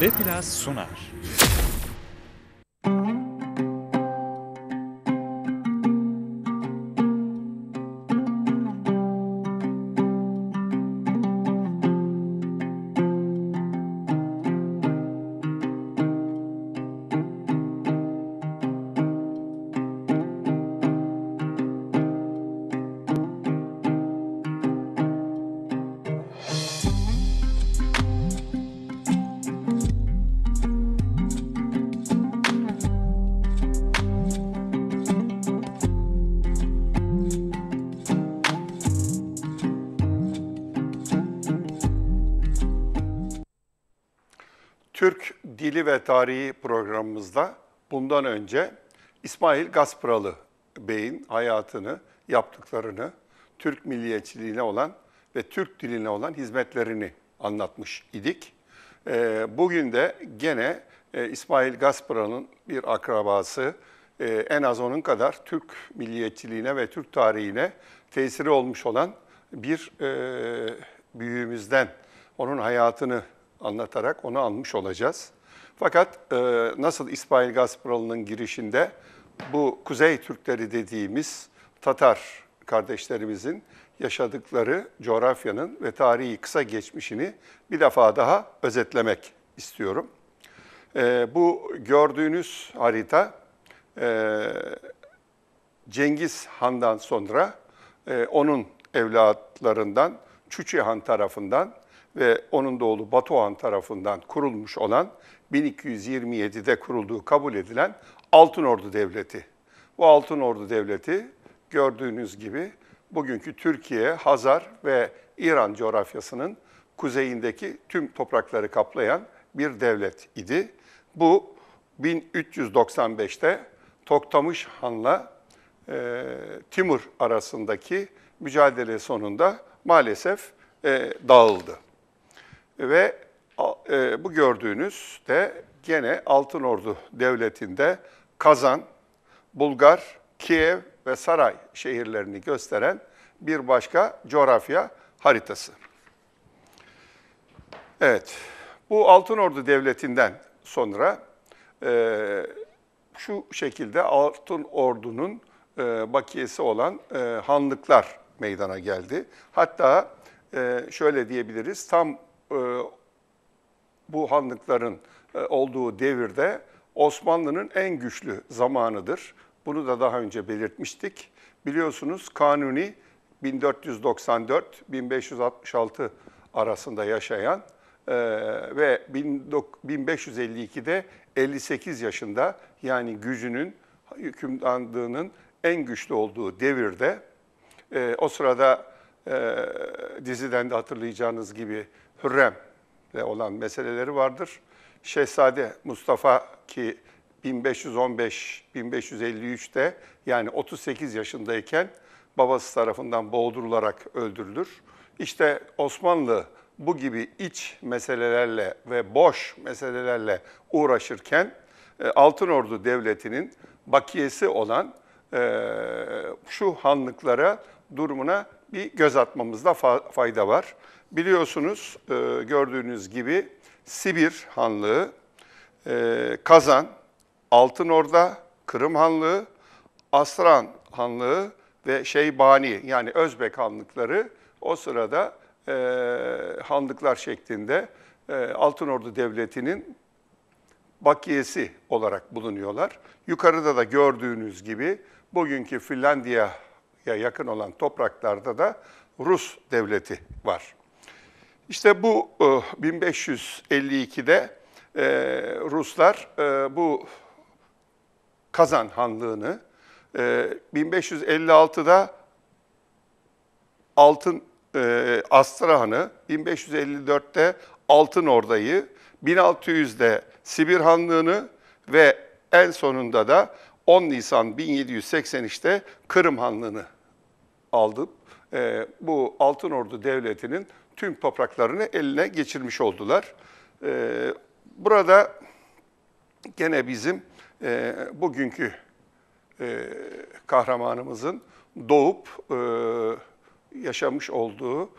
Ve Plus sunar. bilgili ve tarihi programımızda bundan önce İsmail Gaspıralı Bey'in hayatını, yaptıklarını, Türk milliyetçiliğine olan ve Türk diline olan hizmetlerini anlatmış idik. Ee, bugün de gene e, İsmail Gaspıralı'nın bir akrabası, e, en az onun kadar Türk milliyetçiliğine ve Türk tarihine tesiri olmuş olan bir e, büyüğümüzden, onun hayatını anlatarak onu almış olacağız. Fakat e, nasıl İsmail Gaspralı'nın girişinde bu Kuzey Türkleri dediğimiz Tatar kardeşlerimizin yaşadıkları coğrafyanın ve tarihi kısa geçmişini bir defa daha özetlemek istiyorum. E, bu gördüğünüz harita e, Cengiz Han'dan sonra e, onun evlatlarından Çüçi Han tarafından ve onun da oğlu Batu Han tarafından kurulmuş olan 1227'de kurulduğu kabul edilen Altın Ordu Devleti. Bu Altın Ordu Devleti gördüğünüz gibi bugünkü Türkiye, Hazar ve İran coğrafyasının kuzeyindeki tüm toprakları kaplayan bir devlet idi. Bu 1395'te Toktamış Han'la e, Timur arasındaki mücadele sonunda maalesef e, dağıldı. Ve e, bu gördüğünüz de gene Altın Ordu Devleti'nde Kazan, Bulgar, Kiev ve Saray şehirlerini gösteren bir başka coğrafya haritası. Evet, bu Altın Ordu Devleti'nden sonra e, şu şekilde Altın Ordu'nun e, bakiyesi olan hanlıklar meydana geldi. Hatta şöyle diyebiliriz, tam bu hanlıkların e, olduğu devirde Osmanlı'nın en güçlü zamanıdır. Bunu da daha önce belirtmiştik. Biliyorsunuz Kanuni 1494-1566 arasında yaşayan e, ve 1552'de 58 yaşında yani gücünün hükümdanlığının en güçlü olduğu devirde e, o sırada diziden de hatırlayacağınız gibi Hürrem ile olan meseleleri vardır. Şehzade Mustafa ki 1515-1553'te yani 38 yaşındayken babası tarafından boğdurularak öldürülür. İşte Osmanlı bu gibi iç meselelerle ve boş meselelerle uğraşırken e, Altınordu Devleti'nin bakiyesi olan e, şu hanlıklara durumuna bir göz atmamızda fayda var. Biliyorsunuz e, gördüğünüz gibi Sibir Hanlığı, e, Kazan, Altınorda, Kırım Hanlığı, Asran Hanlığı ve Şeybani yani Özbek Hanlıkları o sırada e, hanlıklar şeklinde e, Altınordu Devleti'nin bakiyesi olarak bulunuyorlar. Yukarıda da gördüğünüz gibi bugünkü Finlandiya'ya yakın olan topraklarda da Rus devleti var. İşte bu 1552'de eh, eh, Ruslar eh, bu Kazan Hanlığı'nı 1556'da Altın e, Astrahan'ı, 1554'te Altın Orda'yı, 1600'de Sibir Hanlığı'nı ve en sonunda da 10 Nisan 1783'te Kırım Hanlığı'nı aldı. bu Altın Ordu Devleti'nin tüm topraklarını eline geçirmiş oldular. Ee, burada gene bizim e, bugünkü e, kahramanımızın doğup e, yaşamış olduğu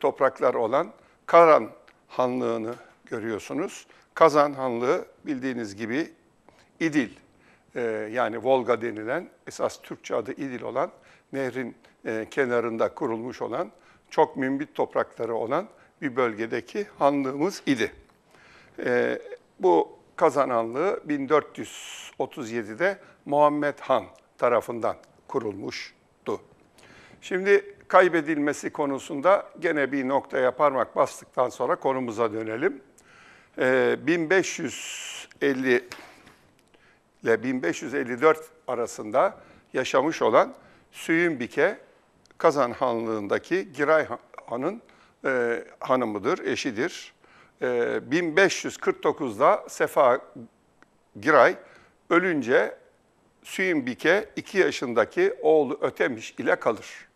topraklar olan Karan Hanlığı'nı görüyorsunuz. Kazan Hanlığı bildiğiniz gibi İdil, yani Volga denilen, esas Türkçe adı İdil olan nehrin kenarında kurulmuş olan çok mümbit toprakları olan bir bölgedeki hanlığımız idi. E, bu kazananlığı 1437'de Muhammed Han tarafından kurulmuştu. Şimdi kaybedilmesi konusunda gene bir nokta yaparmak bastıktan sonra konumuza dönelim. E, ee, 1550 ile 1554 arasında yaşamış olan Süyünbike Kazan Hanlığındaki Giray Han'ın e, hanımıdır, eşidir. E, 1549'da Sefa Giray ölünce Süimbike 2 yaşındaki oğlu Ötemiş ile kalır.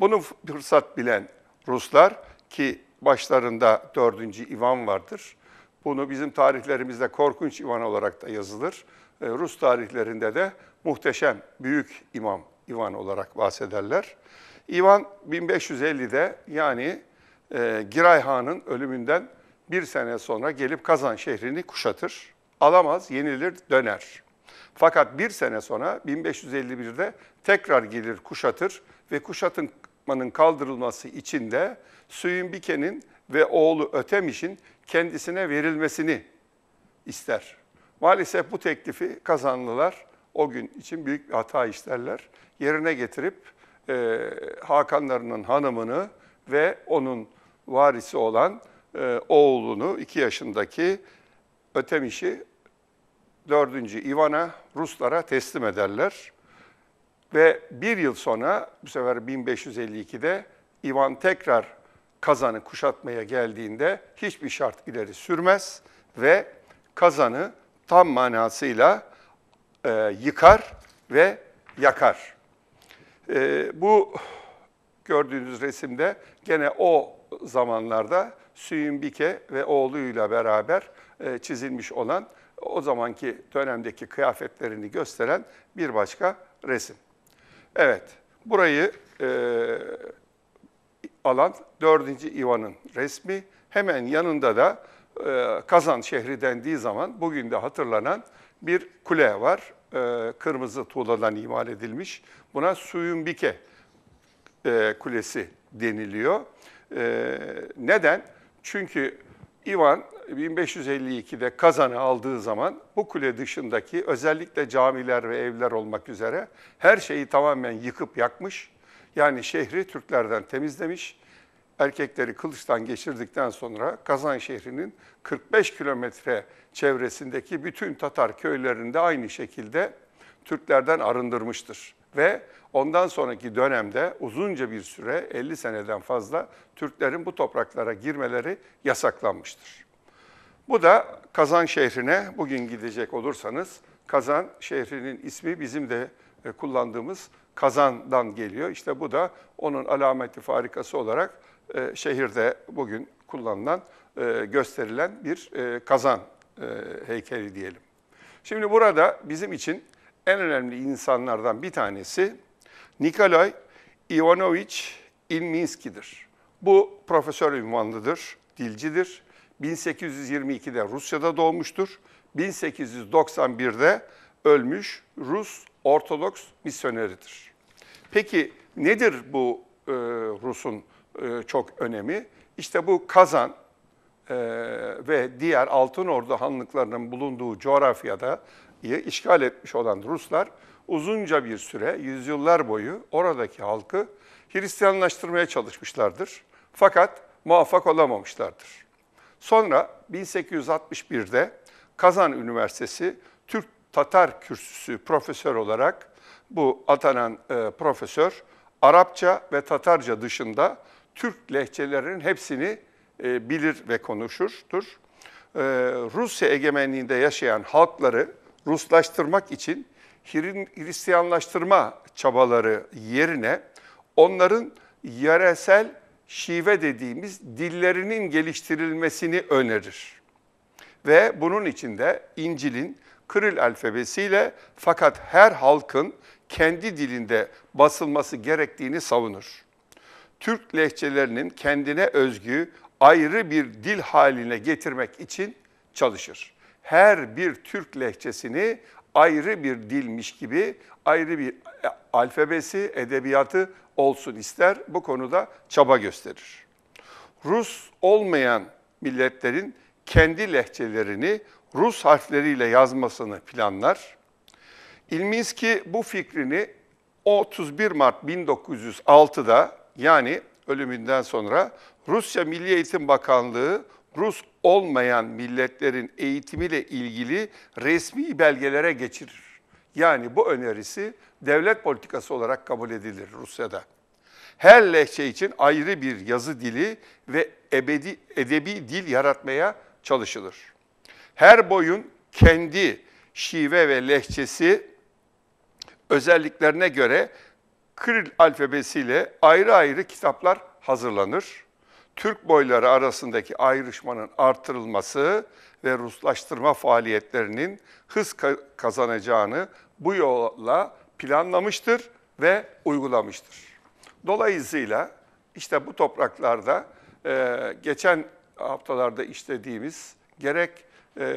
Bunu fırsat bilen Ruslar ki başlarında 4. İvan vardır. Bunu bizim tarihlerimizde korkunç İvan olarak da yazılır. E, Rus tarihlerinde de muhteşem büyük imam İvan olarak bahsederler. İvan 1550'de yani e, Giray Han'ın ölümünden bir sene sonra gelip Kazan şehrini kuşatır. Alamaz, yenilir, döner. Fakat bir sene sonra 1551'de tekrar gelir kuşatır ve kuşatmanın kaldırılması için de Süyünbike'nin ve oğlu Ötemiş'in kendisine verilmesini ister. Maalesef bu teklifi Kazanlılar o gün için büyük bir hata işlerler. Yerine getirip e, Hakanlarının hanımını ve onun varisi olan e, oğlunu iki yaşındaki Ötemiş'i 4. İvana Ruslara teslim ederler. Ve bir yıl sonra bu sefer 1552'de İvan tekrar Kazan'ı kuşatmaya geldiğinde hiçbir şart ileri sürmez ve Kazan'ı tam manasıyla e, yıkar ve yakar. E, bu gördüğünüz resimde gene o zamanlarda Süyünbike ve oğluyla beraber e, çizilmiş olan o zamanki dönemdeki kıyafetlerini gösteren bir başka resim. Evet, burayı e, alan 4. İvan'ın resmi. Hemen yanında da e, Kazan şehri dendiği zaman bugün de hatırlanan bir kule var e, kırmızı tuğladan imal edilmiş. Buna Suyumbike e, Kulesi deniliyor. E, neden? Çünkü İvan 1552'de Kazan'ı aldığı zaman bu kule dışındaki özellikle camiler ve evler olmak üzere her şeyi tamamen yıkıp yakmış. Yani şehri Türklerden temizlemiş erkekleri kılıçtan geçirdikten sonra Kazan şehrinin 45 kilometre çevresindeki bütün Tatar köylerinde aynı şekilde Türklerden arındırmıştır. Ve ondan sonraki dönemde uzunca bir süre 50 seneden fazla Türklerin bu topraklara girmeleri yasaklanmıştır. Bu da Kazan şehrine bugün gidecek olursanız Kazan şehrinin ismi bizim de e, kullandığımız Kazan'dan geliyor. İşte bu da onun alameti farikası olarak e, şehirde bugün kullanılan, e, gösterilen bir e, kazan e, heykeli diyelim. Şimdi burada bizim için en önemli insanlardan bir tanesi Nikolay Ivanoviç İlminski'dir. Bu profesör ünvanlıdır, dilcidir. 1822'de Rusya'da doğmuştur. 1891'de ölmüş Rus Ortodoks misyoneridir. Peki nedir bu e, Rus'un e, çok önemi. İşte bu Kazan e, ve diğer altın ordu hanlıklarının bulunduğu coğrafyada işgal etmiş olan Ruslar uzunca bir süre, yüzyıllar boyu oradaki halkı Hristiyanlaştırmaya çalışmışlardır. Fakat muvaffak olamamışlardır. Sonra 1861'de Kazan Üniversitesi Türk Tatar Kürsüsü profesör olarak bu atanan e, profesör Arapça ve Tatarca dışında Türk lehçelerinin hepsini e, bilir ve konuşurdur. E, Rusya egemenliğinde yaşayan halkları Ruslaştırmak için Hristiyanlaştırma çabaları yerine onların yöresel şive dediğimiz dillerinin geliştirilmesini önerir. Ve bunun için de İncil'in Kırıl alfabesiyle fakat her halkın kendi dilinde basılması gerektiğini savunur. Türk lehçelerinin kendine özgü ayrı bir dil haline getirmek için çalışır. Her bir Türk lehçesini ayrı bir dilmiş gibi ayrı bir alfabesi, edebiyatı olsun ister. Bu konuda çaba gösterir. Rus olmayan milletlerin kendi lehçelerini Rus harfleriyle yazmasını planlar. İlminski bu fikrini 31 Mart 1906'da yani ölümünden sonra Rusya Milli Eğitim Bakanlığı Rus olmayan milletlerin eğitimiyle ilgili resmi belgelere geçirir. Yani bu önerisi devlet politikası olarak kabul edilir Rusya'da. Her lehçe için ayrı bir yazı dili ve ebedi, edebi dil yaratmaya çalışılır. Her boyun kendi şive ve lehçesi özelliklerine göre Kiril alfabesiyle ayrı ayrı kitaplar hazırlanır. Türk boyları arasındaki ayrışmanın artırılması ve Ruslaştırma faaliyetlerinin hız kazanacağını bu yolla planlamıştır ve uygulamıştır. Dolayısıyla işte bu topraklarda e, geçen haftalarda işlediğimiz gerek e,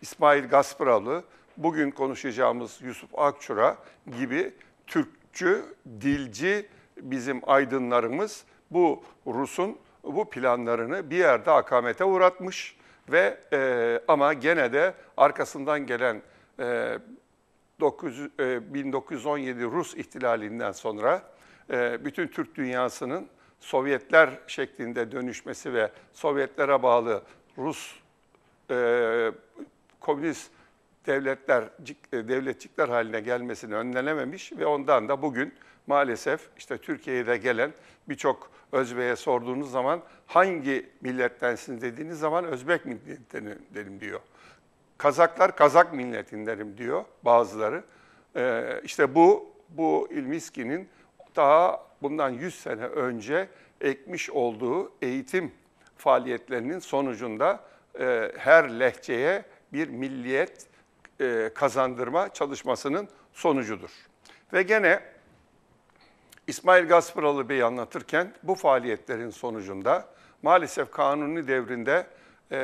İsmail Gaspıralı, bugün konuşacağımız Yusuf Akçura gibi Türk Türkçü, dilci bizim aydınlarımız bu Rus'un bu planlarını bir yerde akamete uğratmış ve e, ama gene de arkasından gelen e, 9, e, 1917 Rus ihtilalinden sonra e, bütün Türk dünyasının Sovyetler şeklinde dönüşmesi ve Sovyetlere bağlı Rus e, komünist devletler devletçikler haline gelmesini önlenememiş ve ondan da bugün maalesef işte Türkiye'de gelen birçok Özbek'e sorduğunuz zaman hangi millettensin dediğiniz zaman Özbek milletindenim diyor. Kazaklar Kazak milletindenim diyor bazıları. Ee, işte bu bu İlmiski'nin daha bundan 100 sene önce ekmiş olduğu eğitim faaliyetlerinin sonucunda e, her lehçeye bir milliyet e, kazandırma çalışmasının sonucudur. Ve gene İsmail Gaspıralı Bey anlatırken bu faaliyetlerin sonucunda maalesef kanuni devrinde e,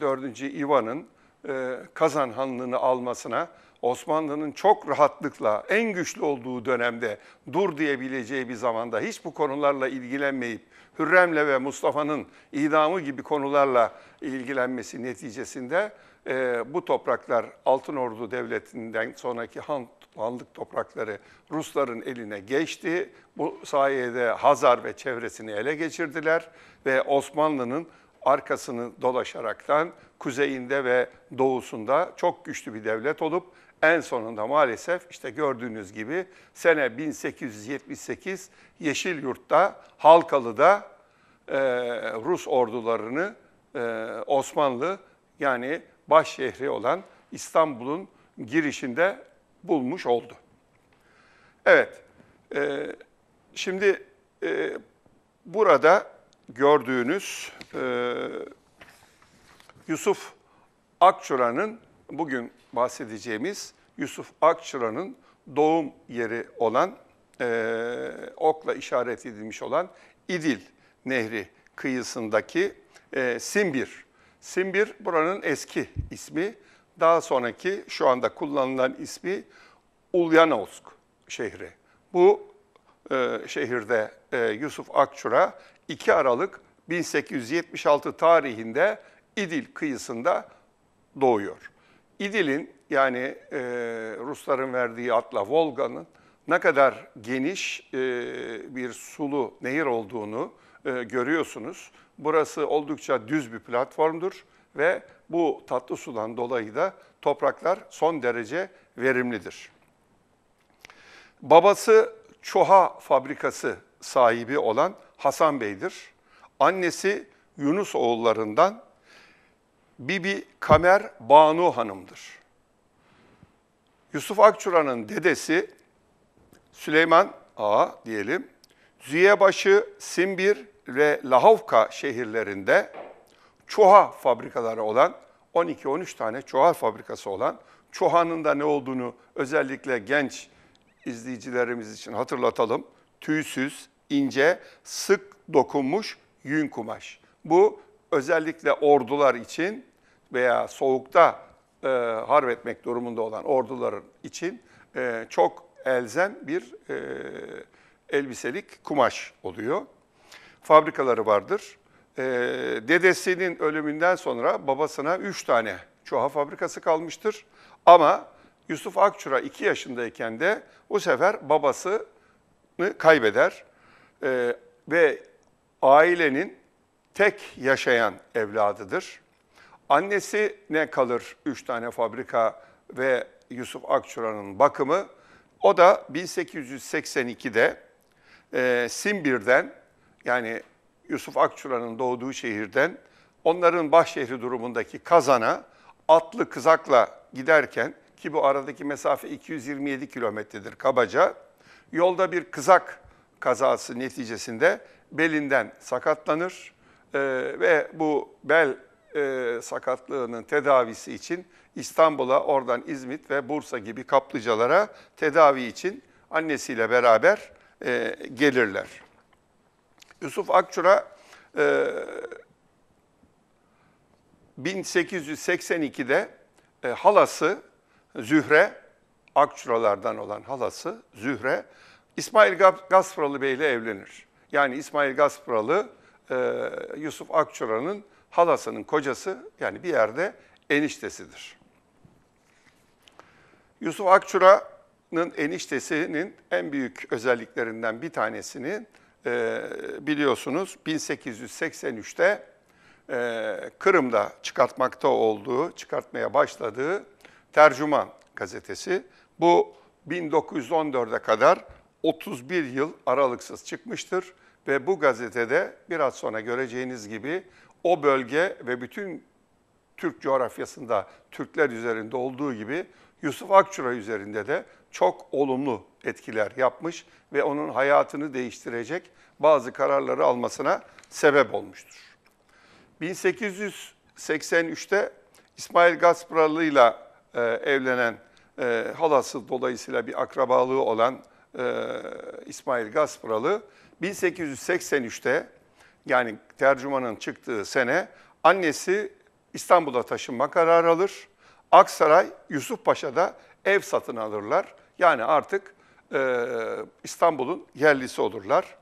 4. İvan'ın e, Kazan Hanlığı'nı almasına Osmanlı'nın çok rahatlıkla en güçlü olduğu dönemde dur diyebileceği bir zamanda hiç bu konularla ilgilenmeyip Hürrem'le ve Mustafa'nın idamı gibi konularla ilgilenmesi neticesinde e, bu topraklar Altın Ordu Devleti'nden sonraki Han, Hanlık toprakları Rusların eline geçti. Bu sayede Hazar ve çevresini ele geçirdiler ve Osmanlı'nın arkasını dolaşaraktan kuzeyinde ve doğusunda çok güçlü bir devlet olup en sonunda maalesef işte gördüğünüz gibi sene 1878 Yeşilyurt'ta Halkalı'da e, Rus ordularını e, Osmanlı yani baş şehri olan İstanbul'un girişinde bulmuş oldu. Evet, e, şimdi e, burada gördüğünüz e, Yusuf Akçura'nın, bugün bahsedeceğimiz Yusuf Akçura'nın doğum yeri olan, e, okla işaret edilmiş olan İdil Nehri kıyısındaki e, Simbir Simbir buranın eski ismi. Daha sonraki şu anda kullanılan ismi Ulyanovsk şehri. Bu e, şehirde e, Yusuf Akçura 2 Aralık 1876 tarihinde İdil kıyısında doğuyor. İdil'in yani e, Rusların verdiği adla Volga'nın ne kadar geniş e, bir sulu nehir olduğunu e, görüyorsunuz. Burası oldukça düz bir platformdur ve bu tatlı sudan dolayı da topraklar son derece verimlidir. Babası Çoha fabrikası sahibi olan Hasan Bey'dir. Annesi Yunus oğullarından Bibi Kamer Banu Hanım'dır. Yusuf Akçura'nın dedesi Süleyman Ağa diyelim, Züyebaşı Simbir ve Lahovka şehirlerinde çuha fabrikaları olan 12-13 tane çuha fabrikası olan çuhanın da ne olduğunu özellikle genç izleyicilerimiz için hatırlatalım. Tüysüz, ince, sık dokunmuş yün kumaş. Bu özellikle ordular için veya soğukta e, harp etmek durumunda olan orduların için e, çok elzem bir e, elbiselik kumaş oluyor fabrikaları vardır. E, dedesinin ölümünden sonra babasına üç tane çuha fabrikası kalmıştır. Ama Yusuf Akçura iki yaşındayken de bu sefer babasını kaybeder. E, ve ailenin tek yaşayan evladıdır. Annesi ne kalır üç tane fabrika ve Yusuf Akçura'nın bakımı. O da 1882'de e, Simbir'den yani Yusuf Akçura'nın doğduğu şehirden onların baş şehri durumundaki Kazan'a atlı kızakla giderken ki bu aradaki mesafe 227 kilometredir kabaca. Yolda bir kızak kazası neticesinde belinden sakatlanır ee, ve bu bel e, sakatlığının tedavisi için İstanbul'a, oradan İzmit ve Bursa gibi kaplıcalara tedavi için annesiyle beraber e, gelirler. Yusuf Akçura e, 1882'de e, halası Zühre, Akçuralardan olan halası Zühre, İsmail Gaspıralı Bey ile evlenir. Yani İsmail Gaspıralı, e, Yusuf Akçura'nın halasının kocası, yani bir yerde eniştesidir. Yusuf Akçura'nın eniştesinin en büyük özelliklerinden bir tanesinin e, biliyorsunuz 1883'te e, Kırım'da çıkartmakta olduğu, çıkartmaya başladığı Tercüman gazetesi. Bu 1914'e kadar 31 yıl aralıksız çıkmıştır ve bu gazetede biraz sonra göreceğiniz gibi o bölge ve bütün Türk coğrafyasında Türkler üzerinde olduğu gibi Yusuf Akçura üzerinde de çok olumlu etkiler yapmış ve onun hayatını değiştirecek bazı kararları almasına sebep olmuştur. 1883'te İsmail Gasparalı ile e, evlenen e, halası dolayısıyla bir akrabalığı olan e, İsmail Gasparalı 1883'te yani tercümanın çıktığı sene annesi İstanbul'a taşınma kararı alır. Aksaray Yusuf Paşa'da ev satın alırlar yani artık e, İstanbul'un yerlisi olurlar.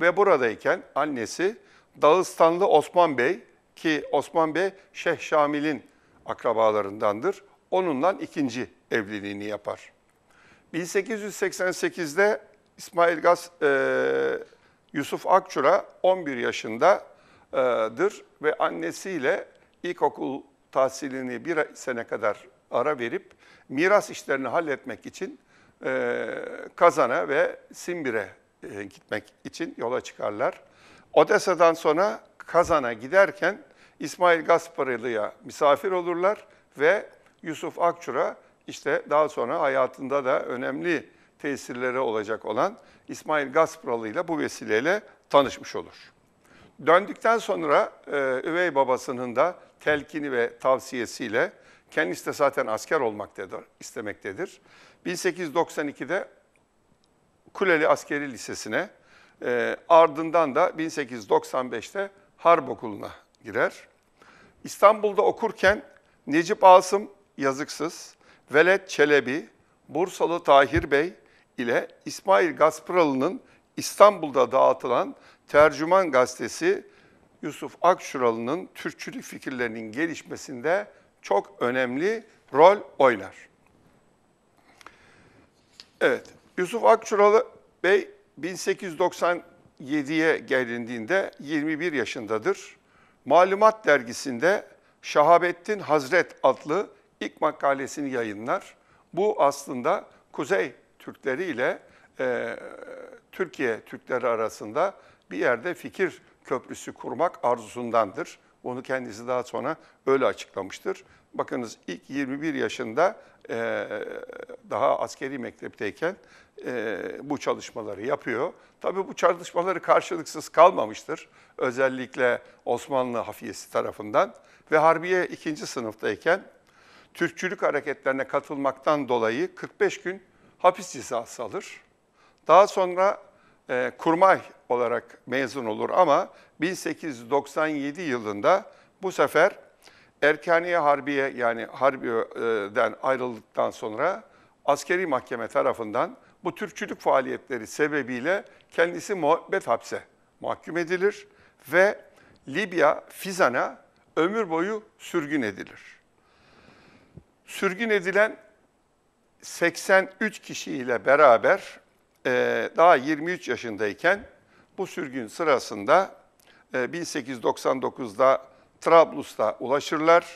Ve buradayken annesi Dağıstanlı Osman Bey ki Osman Bey Şeyh Şamil'in akrabalarındandır. Onunla ikinci evliliğini yapar. 1888'de İsmail Gaz e, Yusuf Akçura 11 yaşındadır ve annesiyle ilkokul tahsilini bir sene kadar ara verip miras işlerini halletmek için e, Kazan'a ve Simbir'e e, gitmek için yola çıkarlar. Odessa'dan sonra Kazan'a giderken İsmail Gasparilı'ya misafir olurlar ve Yusuf Akçur'a işte daha sonra hayatında da önemli tesirleri olacak olan İsmail Gasparalı ile bu vesileyle tanışmış olur. Döndükten sonra e, üvey babasının da telkini ve tavsiyesiyle Kendisi de zaten asker olmaktadır, istemektedir. 1892'de Kuleli Askeri Lisesi'ne, e, ardından da 1895'te Harp Okulu'na girer. İstanbul'da okurken Necip Asım Yazıksız, Velet Çelebi, Bursalı Tahir Bey ile İsmail Gaspıralı'nın İstanbul'da dağıtılan Tercüman Gazetesi, Yusuf Akşuralı'nın Türkçülük fikirlerinin gelişmesinde çok önemli rol oynar. Evet, Yusuf Akçuralı Bey 1897'ye gelindiğinde 21 yaşındadır. Malumat dergisinde Şahabettin Hazret adlı ilk makalesini yayınlar. Bu aslında Kuzey Türkleri ile e, Türkiye Türkleri arasında bir yerde fikir köprüsü kurmak arzusundandır. Onu kendisi daha sonra öyle açıklamıştır. Bakınız ilk 21 yaşında e, daha askeri mektepteyken e, bu çalışmaları yapıyor. Tabii bu çalışmaları karşılıksız kalmamıştır. Özellikle Osmanlı hafiyesi tarafından ve Harbiye ikinci sınıftayken Türkçülük hareketlerine katılmaktan dolayı 45 gün hapis cezası alır. Daha sonra e, kurmay olarak mezun olur ama 1897 yılında bu sefer Erkaniye Harbiye yani Harbiye'den ayrıldıktan sonra askeri mahkeme tarafından bu Türkçülük faaliyetleri sebebiyle kendisi muhabbet hapse mahkum edilir ve Libya, Fizan'a ömür boyu sürgün edilir. Sürgün edilen 83 kişiyle beraber daha 23 yaşındayken bu sürgün sırasında 1899'da e, Trablus'ta ulaşırlar.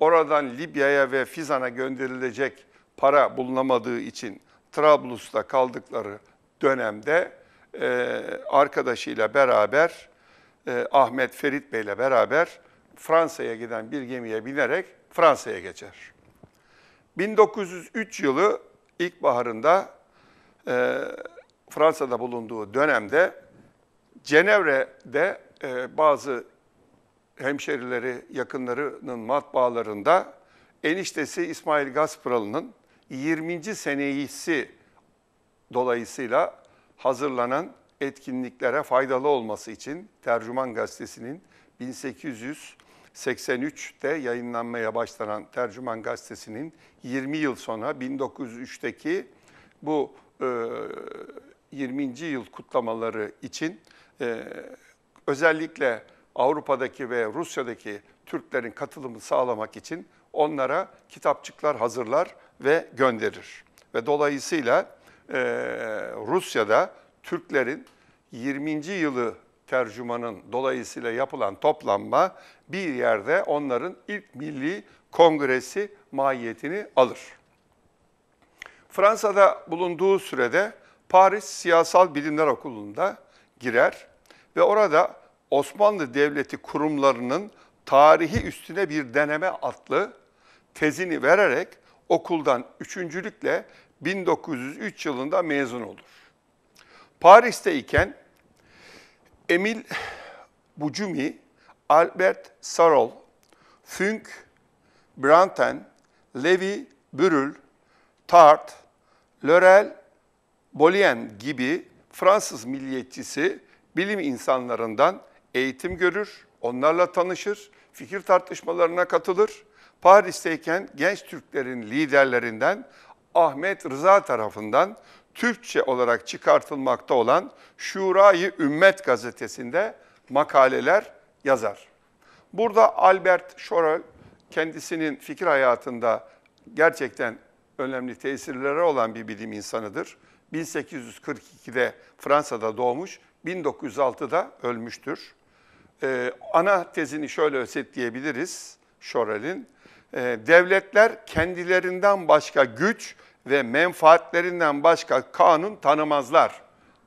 Oradan Libya'ya ve Fizan'a gönderilecek para bulunamadığı için Trablus'ta kaldıkları dönemde e, arkadaşıyla beraber e, Ahmet Ferit Bey'le beraber Fransa'ya giden bir gemiye binerek Fransa'ya geçer. 1903 yılı ilkbaharında e, Fransa'da bulunduğu dönemde Cenevre'de e, bazı hemşerileri, yakınlarının matbaalarında eniştesi İsmail Gaspıralı'nın 20. seneyisi dolayısıyla hazırlanan etkinliklere faydalı olması için Tercüman Gazetesi'nin 1883'te yayınlanmaya başlanan Tercüman Gazetesi'nin 20 yıl sonra 1903'teki bu e, 20. yıl kutlamaları için e, özellikle Avrupa'daki ve Rusya'daki Türklerin katılımı sağlamak için onlara kitapçıklar hazırlar ve gönderir. Ve dolayısıyla e, Rusya'da Türklerin 20. yılı tercümanın dolayısıyla yapılan toplanma bir yerde onların ilk milli kongresi mahiyetini alır. Fransa'da bulunduğu sürede Paris Siyasal Bilimler Okulu'nda girer ve orada Osmanlı Devleti kurumlarının tarihi üstüne bir deneme atlı tezini vererek okuldan üçüncülükle 1903 yılında mezun olur. Paris'te iken Emil Bucumi, Albert Sarol, Funk, Branten, Levi Bürül, Tart, Lörel Bolien gibi Fransız milliyetçisi bilim insanlarından eğitim görür, onlarla tanışır, fikir tartışmalarına katılır. Paris'teyken genç Türklerin liderlerinden Ahmet Rıza tarafından Türkçe olarak çıkartılmakta olan Şurayı Ümmet gazetesinde makaleler yazar. Burada Albert Schorer kendisinin fikir hayatında gerçekten önemli tesirlere olan bir bilim insanıdır. 1842'de Fransa'da doğmuş, 1906'da ölmüştür. Ee, ana tezini şöyle özetleyebiliriz Şorel'in. Ee, devletler kendilerinden başka güç ve menfaatlerinden başka kanun tanımazlar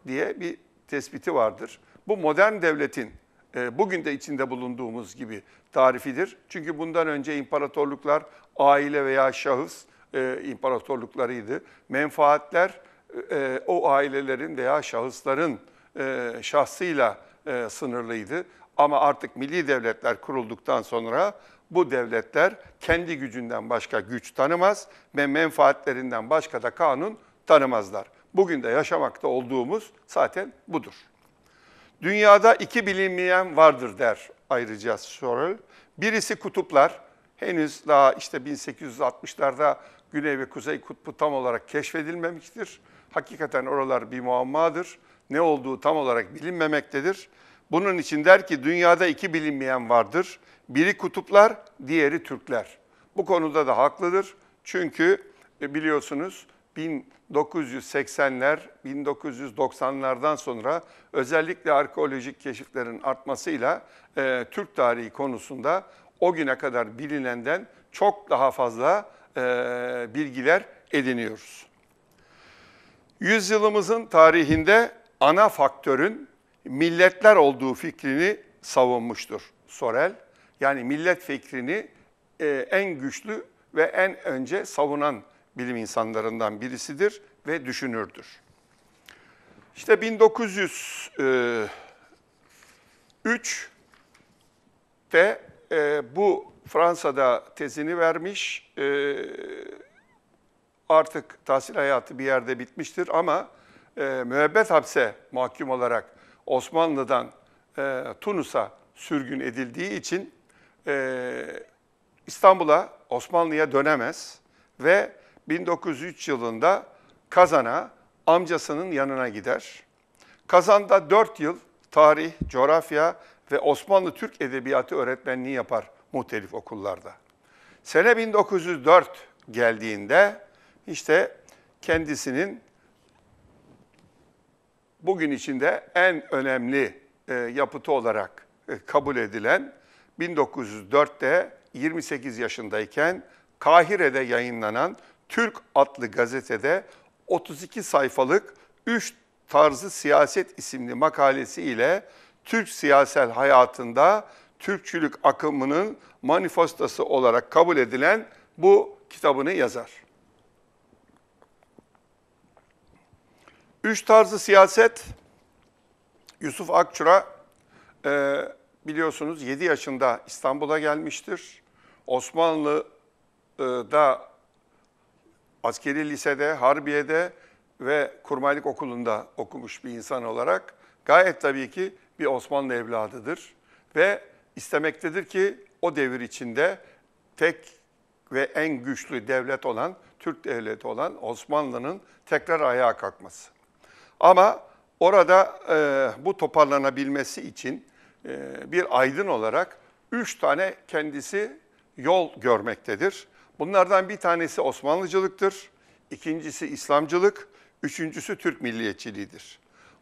diye bir tespiti vardır. Bu modern devletin e, bugün de içinde bulunduğumuz gibi tarifidir. Çünkü bundan önce imparatorluklar aile veya şahıs e, imparatorluklarıydı. Menfaatler e, o ailelerin veya şahısların e, şahsıyla e, sınırlıydı. Ama artık milli devletler kurulduktan sonra bu devletler kendi gücünden başka güç tanımaz ve menfaatlerinden başka da kanun tanımazlar. Bugün de yaşamakta olduğumuz zaten budur. Dünyada iki bilinmeyen vardır der ayrıca Sorel. Birisi kutuplar. Henüz daha işte 1860'larda Güney ve Kuzey Kutbu tam olarak keşfedilmemiştir. Hakikaten oralar bir muammadır. Ne olduğu tam olarak bilinmemektedir. Bunun için der ki dünyada iki bilinmeyen vardır. Biri kutuplar, diğeri Türkler. Bu konuda da haklıdır. Çünkü e, biliyorsunuz 1980'ler, 1990'lardan sonra özellikle arkeolojik keşiflerin artmasıyla e, Türk tarihi konusunda o güne kadar bilinenden çok daha fazla e, bilgiler ediniyoruz. Yüzyılımızın tarihinde ana faktörün milletler olduğu fikrini savunmuştur Sorel. Yani millet fikrini e, en güçlü ve en önce savunan bilim insanlarından birisidir ve düşünürdür. İşte 1903 e, de e, bu Fransa'da tezini vermiş, e, artık tahsil hayatı bir yerde bitmiştir ama e, müebbet hapse mahkum olarak Osmanlı'dan e, Tunus'a sürgün edildiği için e, İstanbul'a, Osmanlı'ya dönemez ve 1903 yılında Kazan'a amcasının yanına gider. Kazan'da 4 yıl tarih, coğrafya ve Osmanlı Türk Edebiyatı öğretmenliği yapar muhtelif okullarda. Sene 1904 geldiğinde işte kendisinin bugün içinde en önemli e, yapıtı olarak e, kabul edilen 1904'te 28 yaşındayken Kahire'de yayınlanan Türk adlı gazetede 32 sayfalık 3 tarzı siyaset isimli makalesi ile Türk siyasel hayatında Türkçülük akımının manifestası olarak kabul edilen bu kitabını yazar. Üç tarzı siyaset, Yusuf Akçura e, biliyorsunuz 7 yaşında İstanbul'a gelmiştir. Osmanlı'da e, askeri lisede, Harbiye'de ve kurmaylık okulunda okumuş bir insan olarak gayet tabii ki bir Osmanlı evladıdır. Ve istemektedir ki o devir içinde tek ve en güçlü devlet olan, Türk devleti olan Osmanlı'nın tekrar ayağa kalkması. Ama orada e, bu toparlanabilmesi için e, bir aydın olarak üç tane kendisi yol görmektedir. Bunlardan bir tanesi Osmanlıcılıktır, ikincisi İslamcılık, üçüncüsü Türk milliyetçiliğidir.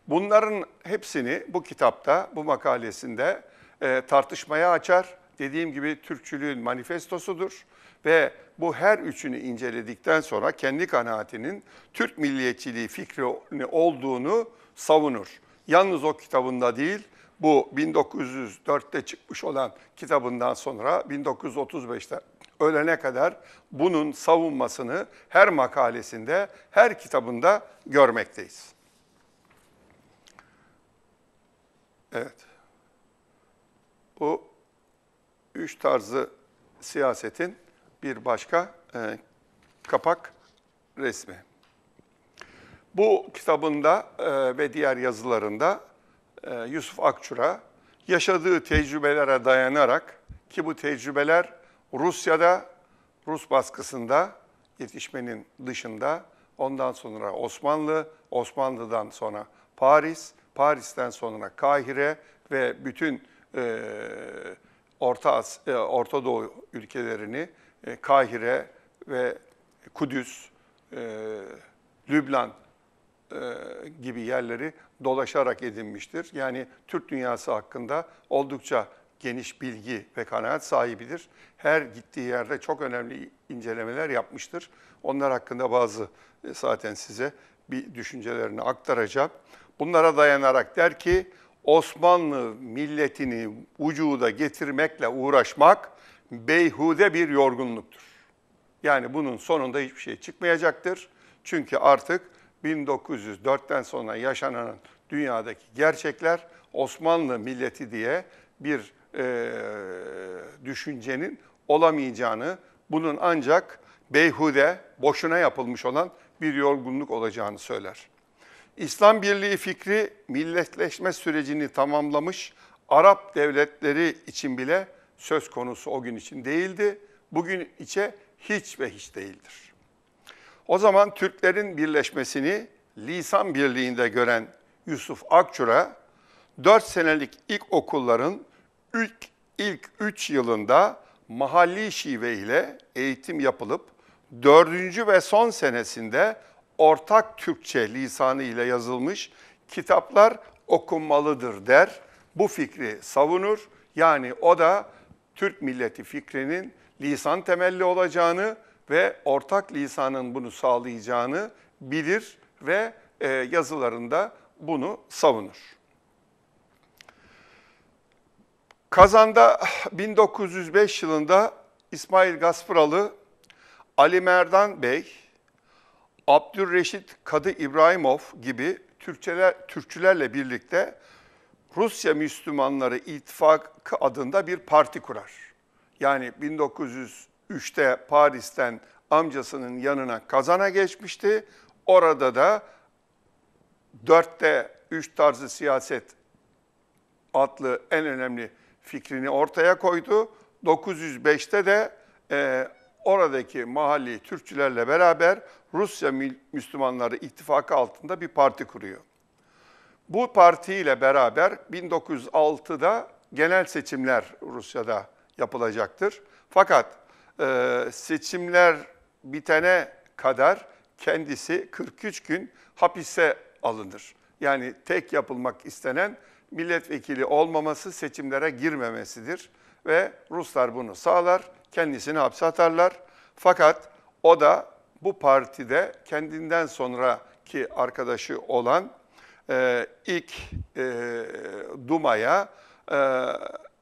Bunların hepsini bu kitapta, bu makalesinde e, tartışmaya açar dediğim gibi Türkçülüğün manifestosudur ve bu her üçünü inceledikten sonra kendi kanaatinin Türk milliyetçiliği fikri olduğunu savunur. Yalnız o kitabında değil, bu 1904'te çıkmış olan kitabından sonra 1935'te ölene kadar bunun savunmasını her makalesinde, her kitabında görmekteyiz. Evet. Bu üç tarzı siyasetin bir başka e, kapak resmi. Bu kitabında e, ve diğer yazılarında e, Yusuf Akçura yaşadığı tecrübelere dayanarak ki bu tecrübeler Rusya'da, Rus baskısında yetişmenin dışında, ondan sonra Osmanlı, Osmanlı'dan sonra Paris, Paris'ten sonra Kahire ve bütün e, Orta, As e, Orta Doğu ülkelerini e, Kahire ve Kudüs, e, Lübnan gibi yerleri dolaşarak edinmiştir. Yani Türk dünyası hakkında oldukça geniş bilgi ve kanaat sahibidir. Her gittiği yerde çok önemli incelemeler yapmıştır. Onlar hakkında bazı zaten size bir düşüncelerini aktaracağım. Bunlara dayanarak der ki Osmanlı milletini vücuda getirmekle uğraşmak beyhude bir yorgunluktur. Yani bunun sonunda hiçbir şey çıkmayacaktır. Çünkü artık 1904'ten sonra yaşanan dünyadaki gerçekler Osmanlı milleti diye bir e, düşüncenin olamayacağını, bunun ancak beyhude, boşuna yapılmış olan bir yorgunluk olacağını söyler. İslam Birliği fikri milletleşme sürecini tamamlamış Arap devletleri için bile söz konusu o gün için değildi. Bugün içe hiç ve hiç değildir. O zaman Türklerin birleşmesini Lisan Birliği'nde gören Yusuf Akçura, 4 senelik ilk okulların ilk, ilk 3 yılında mahalli şive ile eğitim yapılıp 4. ve son senesinde ortak Türkçe lisanı ile yazılmış kitaplar okunmalıdır der. Bu fikri savunur. Yani o da Türk milleti fikrinin lisan temelli olacağını ve ortak lisanın bunu sağlayacağını bilir ve e, yazılarında bunu savunur. Kazan'da 1905 yılında İsmail Gaspıralı, Ali Merdan Bey, Abdülreşit Kadı İbrahimov gibi Türkçeler, Türkçülerle birlikte Rusya Müslümanları İttifakı adında bir parti kurar. Yani 1903'te Paris'ten amcasının yanına Kazan'a geçmişti. Orada da dörtte üç tarzı siyaset adlı en önemli fikrini ortaya koydu. 905'te de e, oradaki mahalli Türkçülerle beraber Rusya Müslümanları ittifakı altında bir parti kuruyor. Bu partiyle beraber 1906'da genel seçimler Rusya'da yapılacaktır. Fakat e, seçimler bitene kadar kendisi 43 gün hapise alınır. Yani tek yapılmak istenen milletvekili olmaması, seçimlere girmemesidir ve Ruslar bunu sağlar kendisini hapse atarlar. Fakat o da bu partide kendinden sonraki arkadaşı olan e, ilk e, Duma'ya e,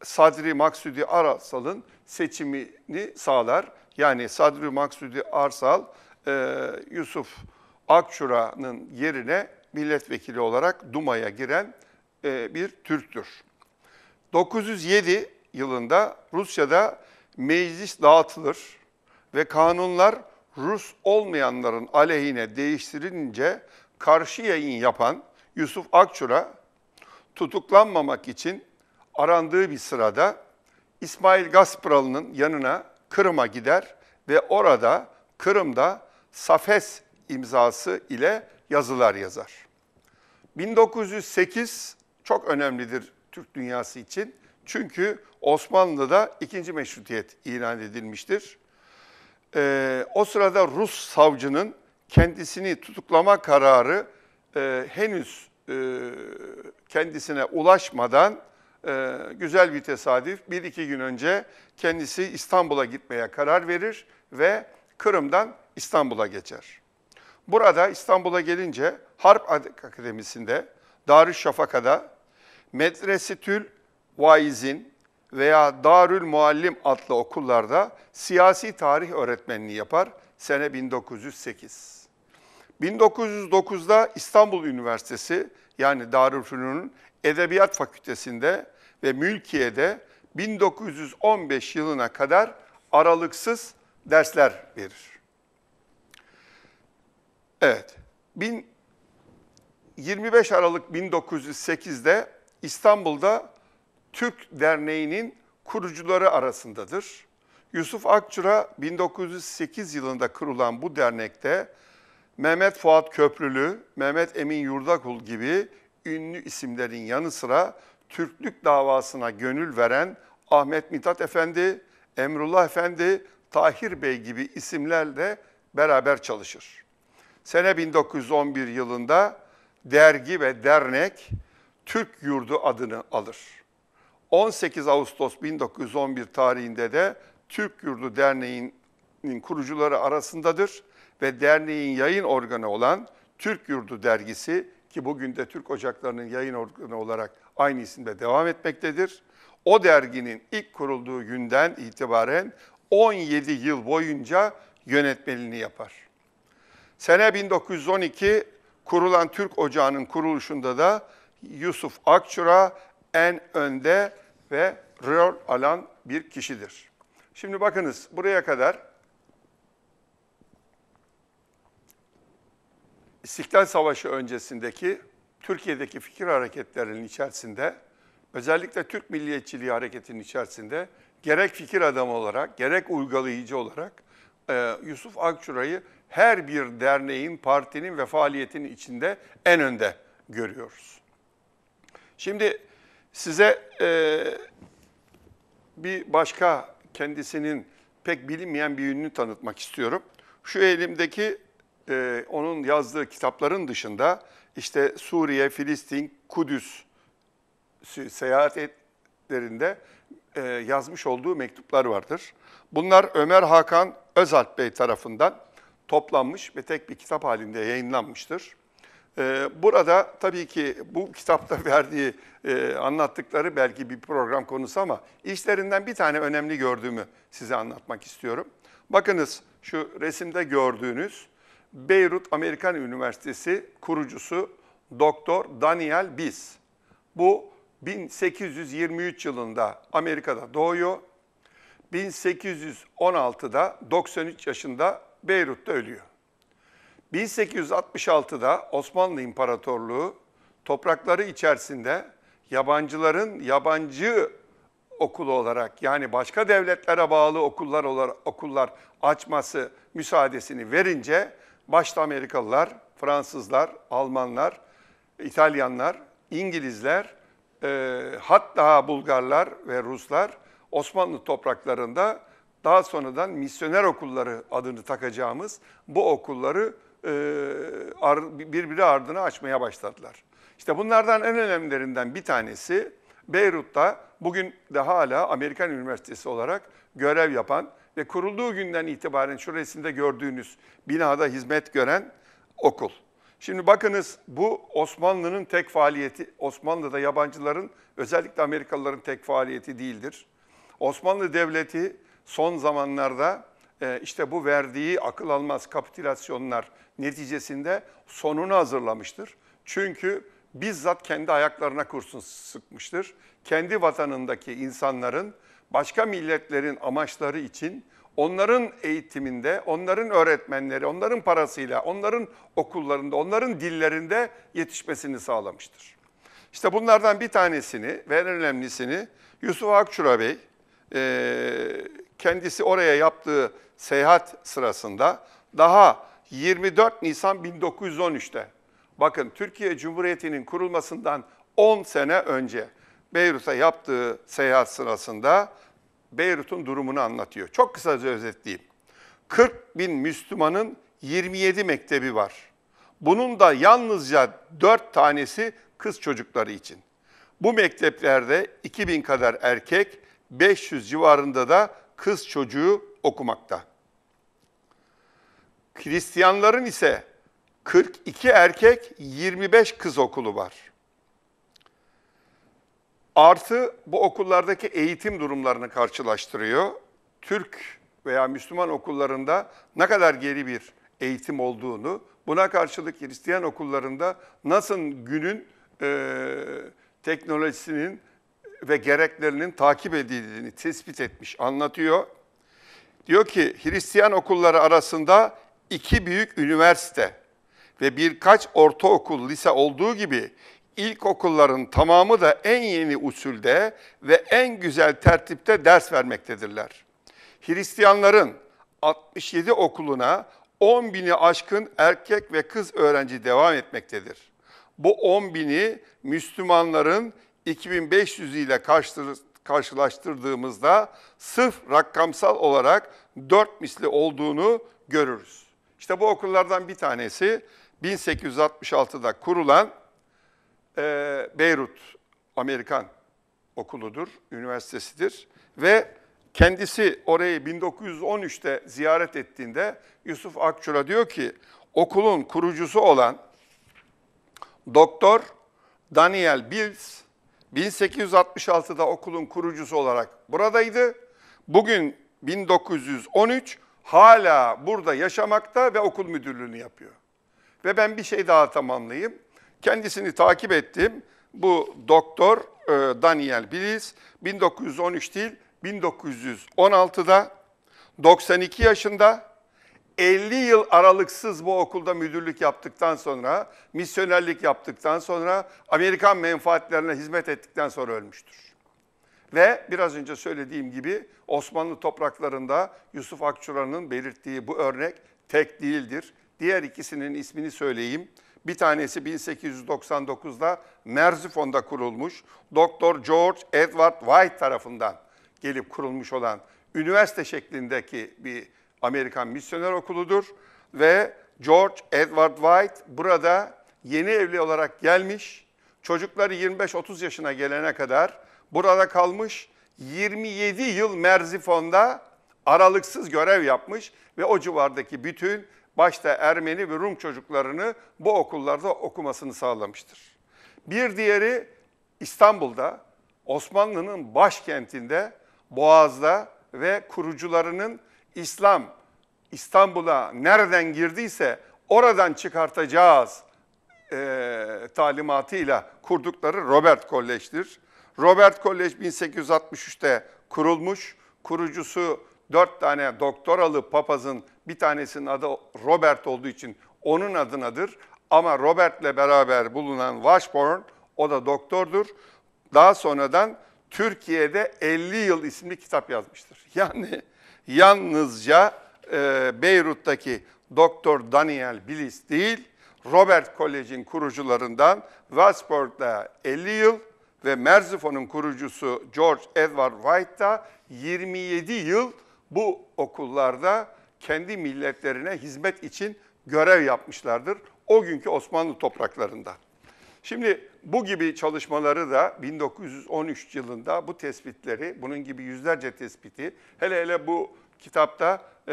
Sadri Maksudi Arsal'ın seçimini sağlar. Yani Sadri Maksudi Arsal e, Yusuf Akçura'nın yerine milletvekili olarak Duma'ya giren e, bir Türktür. 907 yılında Rusya'da meclis dağıtılır ve kanunlar Rus olmayanların aleyhine değiştirilince karşı yayın yapan Yusuf Akçura tutuklanmamak için arandığı bir sırada İsmail Gaspralı'nın yanına Kırım'a gider ve orada Kırım'da Safes imzası ile yazılar yazar. 1908 çok önemlidir Türk dünyası için. Çünkü Osmanlı'da ikinci meşrutiyet ilan edilmiştir. Ee, o sırada Rus savcının kendisini tutuklama kararı e, henüz e, kendisine ulaşmadan e, güzel bir tesadüf bir iki gün önce kendisi İstanbul'a gitmeye karar verir ve Kırım'dan İstanbul'a geçer. Burada İstanbul'a gelince Harp Akademisi'nde, Darüşşafaka'da, Medresi Tül vaizin veya Darül Muallim adlı okullarda siyasi tarih öğretmenliği yapar sene 1908. 1909'da İstanbul Üniversitesi yani Darülfünun'un Edebiyat Fakültesinde ve Mülkiye'de 1915 yılına kadar aralıksız dersler verir. Evet, 25 Aralık 1908'de İstanbul'da Türk Derneği'nin kurucuları arasındadır. Yusuf Akçura 1908 yılında kurulan bu dernekte Mehmet Fuat Köprülü, Mehmet Emin Yurdakul gibi ünlü isimlerin yanı sıra Türklük davasına gönül veren Ahmet Mithat Efendi, Emrullah Efendi, Tahir Bey gibi isimlerle beraber çalışır. Sene 1911 yılında dergi ve dernek Türk Yurdu adını alır. 18 Ağustos 1911 tarihinde de Türk Yurdu Derneği'nin kurucuları arasındadır ve derneğin yayın organı olan Türk Yurdu Dergisi ki bugün de Türk Ocakları'nın yayın organı olarak aynı isimde devam etmektedir. O derginin ilk kurulduğu günden itibaren 17 yıl boyunca yönetmeliğini yapar. Sene 1912 kurulan Türk Ocağı'nın kuruluşunda da Yusuf Akçura en önde ve rol alan bir kişidir. Şimdi bakınız buraya kadar İstiklal Savaşı öncesindeki Türkiye'deki fikir hareketlerinin içerisinde özellikle Türk milliyetçiliği hareketinin içerisinde gerek fikir adamı olarak gerek uygulayıcı olarak e, Yusuf Akçura'yı her bir derneğin, partinin ve faaliyetin içinde en önde görüyoruz. Şimdi Size e, bir başka kendisinin pek bilinmeyen bir ünlü tanıtmak istiyorum. Şu elimdeki e, onun yazdığı kitapların dışında işte Suriye, Filistin, Kudüs seyahatlerinde e, yazmış olduğu mektuplar vardır. Bunlar Ömer Hakan Özalp Bey tarafından toplanmış ve tek bir kitap halinde yayınlanmıştır. Ee, burada tabii ki bu kitapta verdiği e, anlattıkları belki bir program konusu ama işlerinden bir tane önemli gördüğümü size anlatmak istiyorum. Bakınız şu resimde gördüğünüz Beyrut Amerikan Üniversitesi kurucusu Doktor Daniel Biss. Bu 1823 yılında Amerika'da doğuyor. 1816'da 93 yaşında Beyrut'ta ölüyor. 1866'da Osmanlı İmparatorluğu toprakları içerisinde yabancıların yabancı okulu olarak yani başka devletlere bağlı okullar olarak okullar açması müsaadesini verince başta Amerikalılar, Fransızlar, Almanlar, İtalyanlar, İngilizler, e, hatta Bulgarlar ve Ruslar Osmanlı topraklarında daha sonradan misyoner okulları adını takacağımız bu okulları e, birbiri ardına açmaya başladılar. İşte bunlardan en önemlilerinden bir tanesi Beyrut'ta bugün de hala Amerikan Üniversitesi olarak görev yapan ve kurulduğu günden itibaren şurasında gördüğünüz binada hizmet gören okul. Şimdi bakınız bu Osmanlı'nın tek faaliyeti, Osmanlı'da yabancıların özellikle Amerikalıların tek faaliyeti değildir. Osmanlı Devleti son zamanlarda ee, işte bu verdiği akıl almaz kapitülasyonlar neticesinde sonunu hazırlamıştır. Çünkü bizzat kendi ayaklarına kursun sıkmıştır. Kendi vatanındaki insanların başka milletlerin amaçları için onların eğitiminde, onların öğretmenleri, onların parasıyla, onların okullarında, onların dillerinde yetişmesini sağlamıştır. İşte bunlardan bir tanesini ve en önemlisini Yusuf Akçura Bey, e, kendisi oraya yaptığı seyahat sırasında daha 24 Nisan 1913'te bakın Türkiye Cumhuriyeti'nin kurulmasından 10 sene önce Beyrut'a yaptığı seyahat sırasında Beyrut'un durumunu anlatıyor. Çok kısaca özetleyeyim. 40 bin Müslümanın 27 mektebi var. Bunun da yalnızca 4 tanesi kız çocukları için. Bu mekteplerde 2000 kadar erkek, 500 civarında da kız çocuğu okumakta. Hristiyanların ise 42 erkek, 25 kız okulu var. Artı bu okullardaki eğitim durumlarını karşılaştırıyor. Türk veya Müslüman okullarında ne kadar geri bir eğitim olduğunu, buna karşılık Hristiyan okullarında nasıl günün e, teknolojisinin ve gereklerinin takip edildiğini tespit etmiş, anlatıyor. Diyor ki Hristiyan okulları arasında iki büyük üniversite ve birkaç ortaokul, lise olduğu gibi ilkokulların tamamı da en yeni usulde ve en güzel tertipte ders vermektedirler. Hristiyanların 67 okuluna 10 bini aşkın erkek ve kız öğrenci devam etmektedir. Bu 10 bini Müslümanların 2500 ile karşılaştırdığımızda sırf rakamsal olarak dört misli olduğunu görürüz. İşte bu okullardan bir tanesi 1866'da kurulan e, Beyrut Amerikan okuludur, üniversitesidir ve kendisi orayı 1913'te ziyaret ettiğinde Yusuf Akçura diyor ki okulun kurucusu olan Doktor Daniel Bills 1866'da okulun kurucusu olarak buradaydı. Bugün 1913 hala burada yaşamakta ve okul müdürlüğünü yapıyor. Ve ben bir şey daha tamamlayayım. Kendisini takip ettim. Bu doktor e, Daniel Bilis 1913 değil 1916'da 92 yaşında 50 yıl aralıksız bu okulda müdürlük yaptıktan sonra, misyonerlik yaptıktan sonra, Amerikan menfaatlerine hizmet ettikten sonra ölmüştür. Ve biraz önce söylediğim gibi Osmanlı topraklarında Yusuf Akçura'nın belirttiği bu örnek tek değildir. Diğer ikisinin ismini söyleyeyim. Bir tanesi 1899'da Merzifon'da kurulmuş Doktor George Edward White tarafından gelip kurulmuş olan üniversite şeklindeki bir Amerikan Misyoner Okulu'dur ve George Edward White burada yeni evli olarak gelmiş. Çocukları 25-30 yaşına gelene kadar burada kalmış. 27 yıl Merzifon'da aralıksız görev yapmış ve o civardaki bütün başta Ermeni ve Rum çocuklarını bu okullarda okumasını sağlamıştır. Bir diğeri İstanbul'da, Osmanlı'nın başkentinde, Boğaz'da ve kurucularının İslam İstanbul'a nereden girdiyse oradan çıkartacağız e, talimatıyla kurdukları Robert Kolej'dir. Robert Kolej 1863'te kurulmuş. Kurucusu dört tane doktoralı papazın bir tanesinin adı Robert olduğu için onun adınadır. Ama Robert'le beraber bulunan Washburn, o da doktordur. Daha sonradan Türkiye'de 50 yıl isimli kitap yazmıştır. Yani yalnızca e, Beyrut'taki Doktor Daniel Bilis değil, Robert College'in kurucularından Westport'ta 50 yıl ve Merzifon'un kurucusu George Edward White da 27 yıl bu okullarda kendi milletlerine hizmet için görev yapmışlardır o günkü Osmanlı topraklarında. Şimdi bu gibi çalışmaları da 1913 yılında bu tespitleri, bunun gibi yüzlerce tespiti, hele hele bu kitapta e,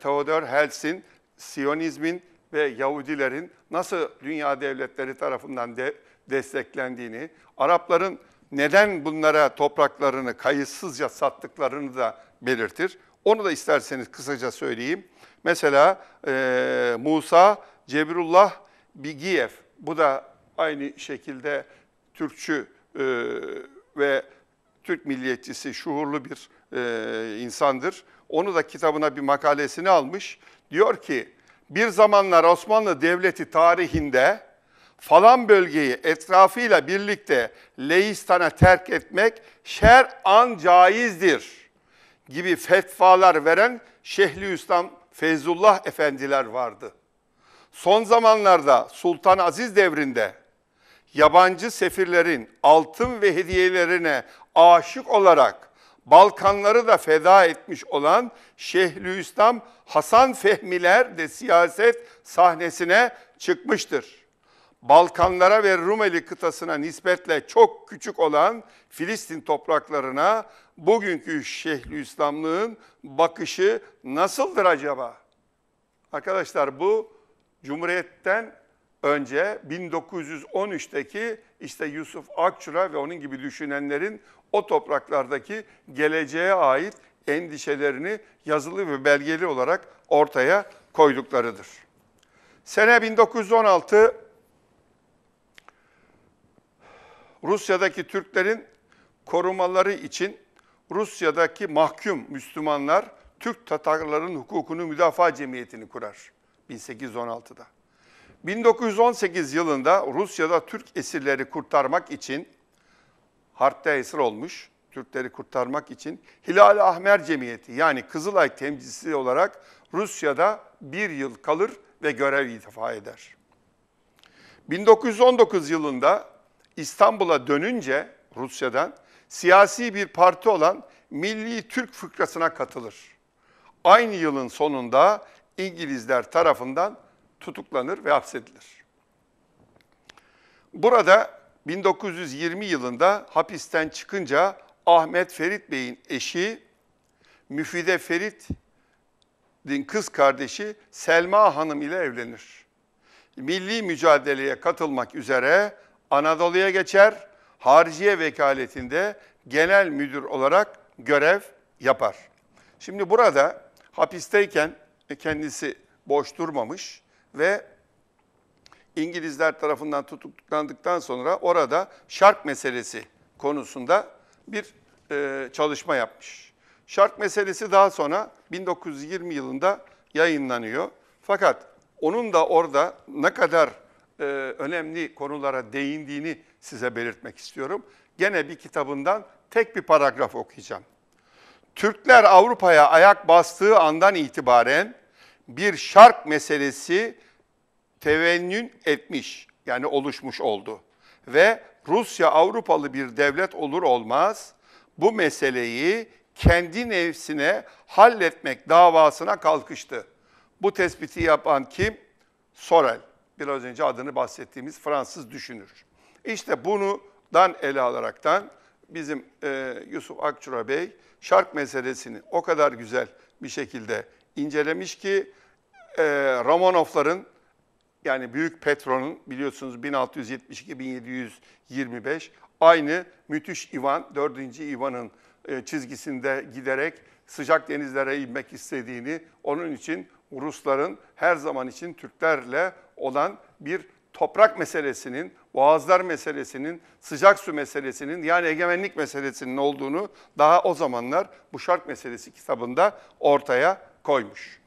Theodor Herzl'in Siyonizmin ve Yahudilerin nasıl dünya devletleri tarafından de, desteklendiğini, Arapların neden bunlara topraklarını kayıtsızca sattıklarını da belirtir. Onu da isterseniz kısaca söyleyeyim. Mesela e, Musa Cebrullah Bigiyev, bu da Aynı şekilde Türkçü e, ve Türk milliyetçisi şuurlu bir e, insandır. Onu da kitabına bir makalesini almış. Diyor ki bir zamanlar Osmanlı Devleti tarihinde falan bölgeyi etrafıyla birlikte Leistan'a terk etmek şer'an caizdir gibi fetvalar veren Şehli Üstam Feyzullah efendiler vardı. Son zamanlarda Sultan Aziz devrinde yabancı sefirlerin altın ve hediyelerine aşık olarak Balkanları da feda etmiş olan Şeyhülislam Hasan Fehmiler de siyaset sahnesine çıkmıştır. Balkanlara ve Rumeli kıtasına nispetle çok küçük olan Filistin topraklarına bugünkü Şeyhülislamlığın bakışı nasıldır acaba? Arkadaşlar bu Cumhuriyet'ten önce 1913'teki işte Yusuf Akçura ve onun gibi düşünenlerin o topraklardaki geleceğe ait endişelerini yazılı ve belgeli olarak ortaya koyduklarıdır. Sene 1916 Rusya'daki Türklerin korumaları için Rusya'daki mahkum Müslümanlar Türk Tatarların hukukunu müdafaa cemiyetini kurar 1816'da. 1918 yılında Rusya'da Türk esirleri kurtarmak için harpte esir olmuş Türkleri kurtarmak için hilal Ahmer Cemiyeti yani Kızılay temsilcisi olarak Rusya'da bir yıl kalır ve görev itifa eder. 1919 yılında İstanbul'a dönünce Rusya'dan siyasi bir parti olan Milli Türk Fıkrası'na katılır. Aynı yılın sonunda İngilizler tarafından tutuklanır ve hapsedilir. Burada 1920 yılında hapisten çıkınca Ahmet Ferit Bey'in eşi Müfide Ferit'in kız kardeşi Selma Hanım ile evlenir. Milli mücadeleye katılmak üzere Anadolu'ya geçer, harciye vekaletinde genel müdür olarak görev yapar. Şimdi burada hapisteyken e, kendisi boş durmamış ve İngilizler tarafından tutuklandıktan sonra orada şark meselesi konusunda bir e, çalışma yapmış. Şark meselesi daha sonra 1920 yılında yayınlanıyor. Fakat onun da orada ne kadar e, önemli konulara değindiğini size belirtmek istiyorum. Gene bir kitabından tek bir paragraf okuyacağım. Türkler Avrupa'ya ayak bastığı andan itibaren bir şark meselesi tevennün etmiş, yani oluşmuş oldu. Ve Rusya Avrupalı bir devlet olur olmaz bu meseleyi kendi nefsine halletmek davasına kalkıştı. Bu tespiti yapan kim? Sorel. Biraz önce adını bahsettiğimiz Fransız düşünür. İşte bunu dan ele alaraktan bizim e, Yusuf Akçura Bey şark meselesini o kadar güzel bir şekilde incelemiş ki e, Romanovların yani Büyük Petro'nun biliyorsunuz 1672-1725 aynı müthiş Ivan 4. Ivan'ın e, çizgisinde giderek sıcak denizlere inmek istediğini, onun için Rusların her zaman için Türklerle olan bir toprak meselesinin, boğazlar meselesinin, sıcak su meselesinin yani egemenlik meselesinin olduğunu daha o zamanlar bu şark meselesi kitabında ortaya koymuş.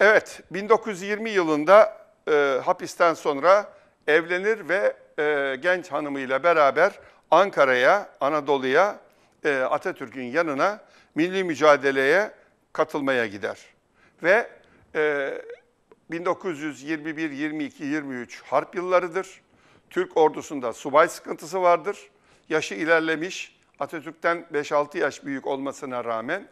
Evet, 1920 yılında e, hapisten sonra evlenir ve e, genç hanımıyla beraber Ankara'ya, Anadolu'ya, e, Atatürk'ün yanına milli mücadeleye katılmaya gider. Ve e, 1921, 22, 23 harp yıllarıdır. Türk ordusunda subay sıkıntısı vardır. Yaşı ilerlemiş, Atatürk'ten 5-6 yaş büyük olmasına rağmen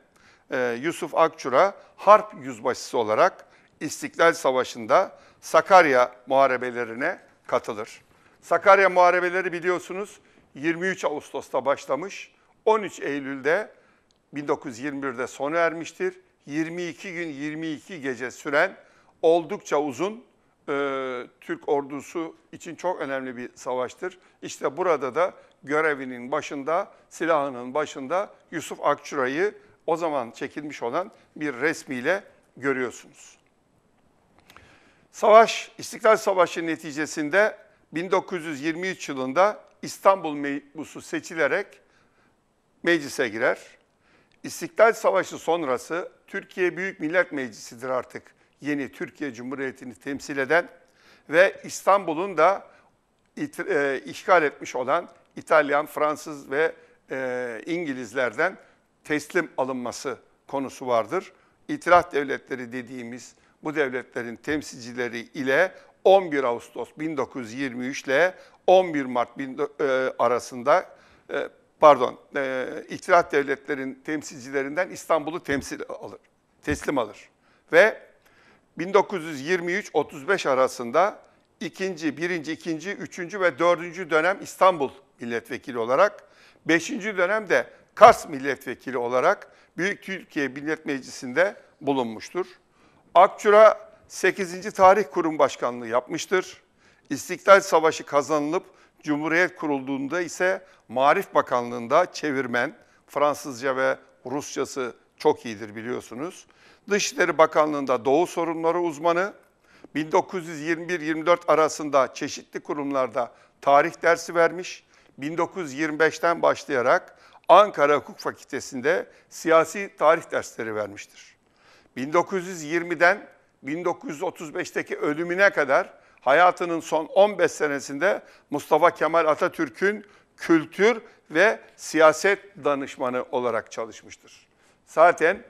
ee, Yusuf Akçura harp yüzbaşısı olarak İstiklal Savaşı'nda Sakarya muharebelerine katılır. Sakarya muharebeleri biliyorsunuz 23 Ağustos'ta başlamış, 13 Eylül'de 1921'de sona ermiştir. 22 gün 22 gece süren oldukça uzun e, Türk ordusu için çok önemli bir savaştır. İşte burada da görevinin başında, silahının başında Yusuf Akçura'yı o zaman çekilmiş olan bir resmiyle görüyorsunuz. Savaş, İstiklal Savaşı neticesinde 1923 yılında İstanbul mebusu seçilerek meclise girer. İstiklal Savaşı sonrası Türkiye Büyük Millet Meclisi'dir artık yeni Türkiye Cumhuriyeti'ni temsil eden ve İstanbul'un da it, e, işgal etmiş olan İtalyan, Fransız ve e, İngilizlerden teslim alınması konusu vardır. İtiraf devletleri dediğimiz bu devletlerin temsilcileri ile 11 Ağustos 1923 ile 11 Mart e, arasında e, pardon e, itiraf devletlerin temsilcilerinden İstanbul'u temsil alır, teslim alır ve 1923-35 arasında ikinci, birinci, ikinci, üçüncü ve dördüncü dönem İstanbul milletvekili olarak, beşinci dönem de Kars milletvekili olarak Büyük Türkiye Millet Meclisi'nde bulunmuştur. Akçura 8. Tarih Kurum Başkanlığı yapmıştır. İstiklal Savaşı kazanılıp Cumhuriyet kurulduğunda ise Marif Bakanlığı'nda çevirmen, Fransızca ve Rusçası çok iyidir biliyorsunuz. Dışişleri Bakanlığı'nda Doğu sorunları uzmanı, 1921-24 arasında çeşitli kurumlarda tarih dersi vermiş, 1925'ten başlayarak Ankara Hukuk Fakültesi'nde siyasi tarih dersleri vermiştir. 1920'den 1935'teki ölümüne kadar hayatının son 15 senesinde Mustafa Kemal Atatürk'ün kültür ve siyaset danışmanı olarak çalışmıştır. Zaten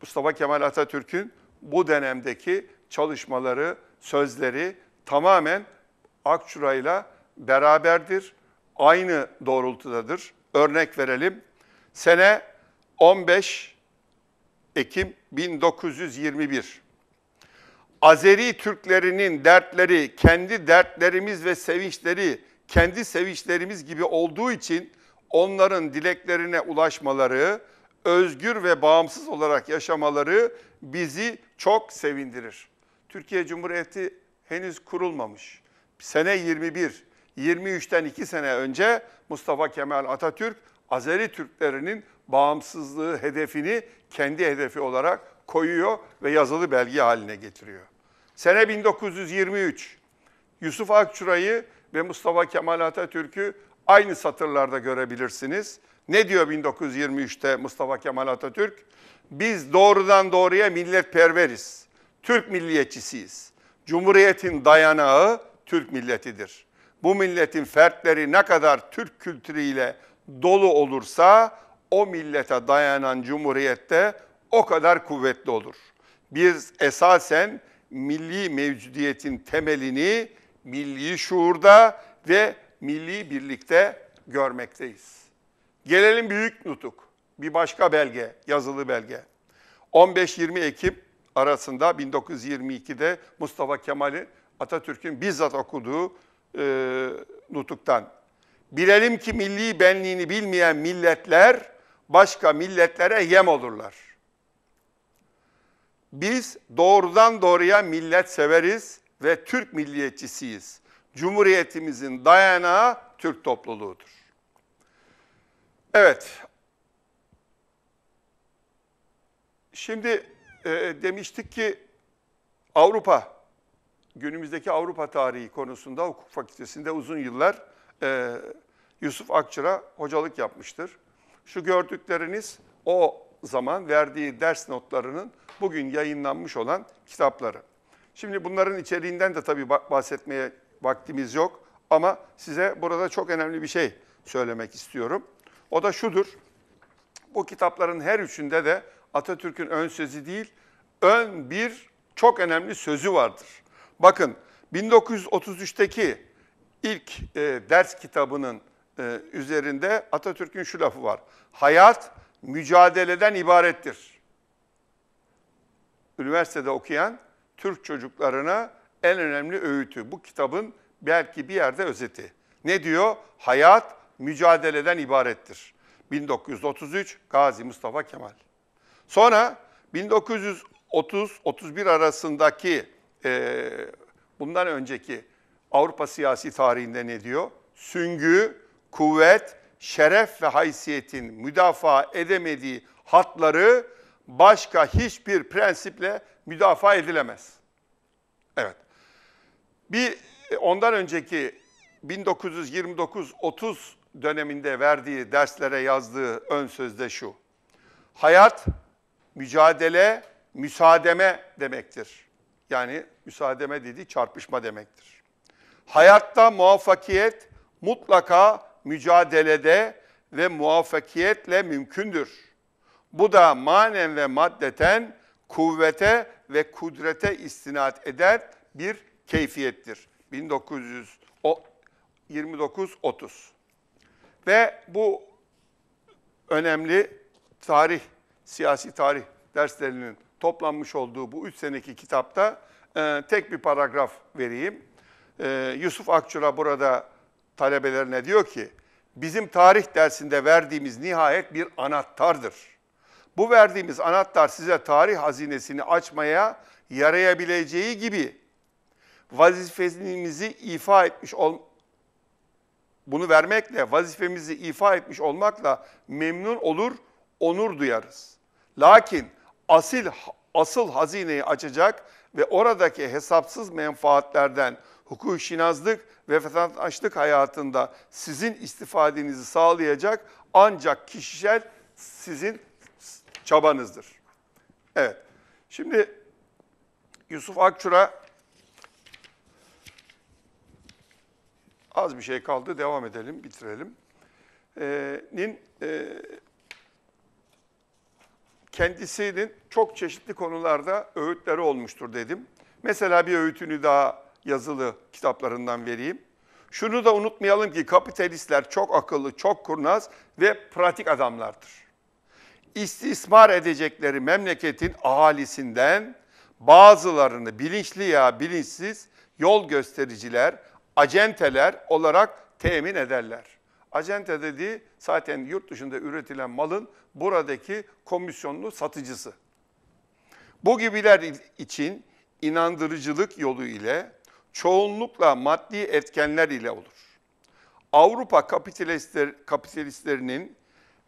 Mustafa Kemal Atatürk'ün bu dönemdeki çalışmaları, sözleri tamamen Akçura'yla beraberdir, aynı doğrultudadır örnek verelim. Sene 15 Ekim 1921. Azeri Türklerinin dertleri, kendi dertlerimiz ve sevinçleri, kendi sevinçlerimiz gibi olduğu için onların dileklerine ulaşmaları, özgür ve bağımsız olarak yaşamaları bizi çok sevindirir. Türkiye Cumhuriyeti henüz kurulmamış. Sene 21, 23'ten 2 sene önce Mustafa Kemal Atatürk Azeri Türklerinin bağımsızlığı hedefini kendi hedefi olarak koyuyor ve yazılı belge haline getiriyor. Sene 1923 Yusuf Akçura'yı ve Mustafa Kemal Atatürk'ü aynı satırlarda görebilirsiniz. Ne diyor 1923'te Mustafa Kemal Atatürk? Biz doğrudan doğruya milletperveriz. Türk milliyetçisiyiz. Cumhuriyetin dayanağı Türk milletidir bu milletin fertleri ne kadar Türk kültürüyle dolu olursa o millete dayanan cumhuriyette o kadar kuvvetli olur. Biz esasen milli mevcudiyetin temelini milli şuurda ve milli birlikte görmekteyiz. Gelelim büyük nutuk. Bir başka belge, yazılı belge. 15-20 Ekim arasında 1922'de Mustafa Kemal'in Atatürk'ün bizzat okuduğu e, nutuktan. Bilelim ki milli benliğini bilmeyen milletler başka milletlere yem olurlar. Biz doğrudan doğruya millet severiz ve Türk milliyetçisiyiz. Cumhuriyetimizin dayanağı Türk topluluğudur. Evet. Şimdi e, demiştik ki Avrupa günümüzdeki Avrupa tarihi konusunda hukuk fakültesinde uzun yıllar e, Yusuf Akçır'a hocalık yapmıştır. Şu gördükleriniz o zaman verdiği ders notlarının bugün yayınlanmış olan kitapları. Şimdi bunların içeriğinden de tabii bahsetmeye vaktimiz yok ama size burada çok önemli bir şey söylemek istiyorum. O da şudur. Bu kitapların her üçünde de Atatürk'ün ön sözü değil, ön bir çok önemli sözü vardır. Bakın 1933'teki ilk e, ders kitabının e, üzerinde Atatürk'ün şu lafı var. Hayat mücadeleden ibarettir. Üniversitede okuyan Türk çocuklarına en önemli öğütü. Bu kitabın belki bir yerde özeti. Ne diyor? Hayat mücadeleden ibarettir. 1933 Gazi Mustafa Kemal. Sonra 1930-31 arasındaki e, bundan önceki Avrupa siyasi tarihinde ne diyor? Süngü, kuvvet, şeref ve haysiyetin müdafaa edemediği hatları başka hiçbir prensiple müdafaa edilemez. Evet. Bir ondan önceki 1929-30 döneminde verdiği derslere yazdığı ön sözde şu. Hayat mücadele, müsaademe demektir yani müsaademe dediği çarpışma demektir. Hayatta muvaffakiyet mutlaka mücadelede ve muvaffakiyetle mümkündür. Bu da manen ve maddeten kuvvete ve kudrete istinat eder bir keyfiyettir. 1929-30 Ve bu önemli tarih, siyasi tarih derslerinin toplanmış olduğu bu üç seneki kitapta e, tek bir paragraf vereyim. E, Yusuf Akçura burada talebelerine diyor ki, bizim tarih dersinde verdiğimiz nihayet bir anahtardır. Bu verdiğimiz anahtar size tarih hazinesini açmaya yarayabileceği gibi vazifemizi ifa etmiş ol bunu vermekle, vazifemizi ifa etmiş olmakla memnun olur, onur duyarız. Lakin asil asıl hazineyi açacak ve oradaki hesapsız menfaatlerden hukuk şinazlık ve vatandaşlık hayatında sizin istifadenizi sağlayacak ancak kişisel sizin çabanızdır. Evet. Şimdi Yusuf Akçura az bir şey kaldı devam edelim bitirelim. Ee, nin e, kendisinin çok çeşitli konularda öğütleri olmuştur dedim. Mesela bir öğütünü daha yazılı kitaplarından vereyim. Şunu da unutmayalım ki kapitalistler çok akıllı, çok kurnaz ve pratik adamlardır. İstismar edecekleri memleketin ahalisinden bazılarını bilinçli ya bilinçsiz yol göstericiler, acenteler olarak temin ederler. Acente dediği zaten yurt dışında üretilen malın buradaki komisyonlu satıcısı. Bu gibiler için inandırıcılık yolu ile çoğunlukla maddi etkenler ile olur. Avrupa kapitalistler, kapitalistlerinin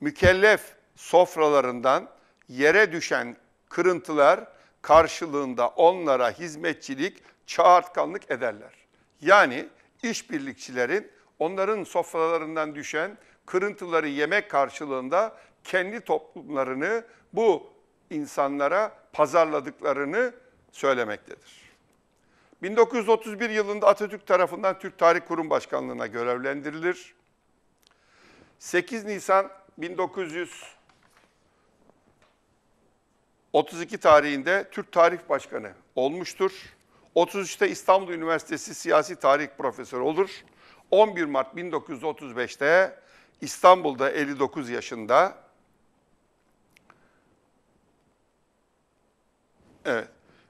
mükellef sofralarından yere düşen kırıntılar karşılığında onlara hizmetçilik, çağırtkanlık ederler. Yani işbirlikçilerin onların sofralarından düşen kırıntıları yemek karşılığında kendi toplumlarını bu insanlara pazarladıklarını söylemektedir. 1931 yılında Atatürk tarafından Türk Tarih Kurum Başkanlığı'na görevlendirilir. 8 Nisan 1932 tarihinde Türk Tarih Başkanı olmuştur. 33'te İstanbul Üniversitesi Siyasi Tarih Profesörü olur. 11 Mart 1935'te İstanbul'da 59 yaşında. Evet.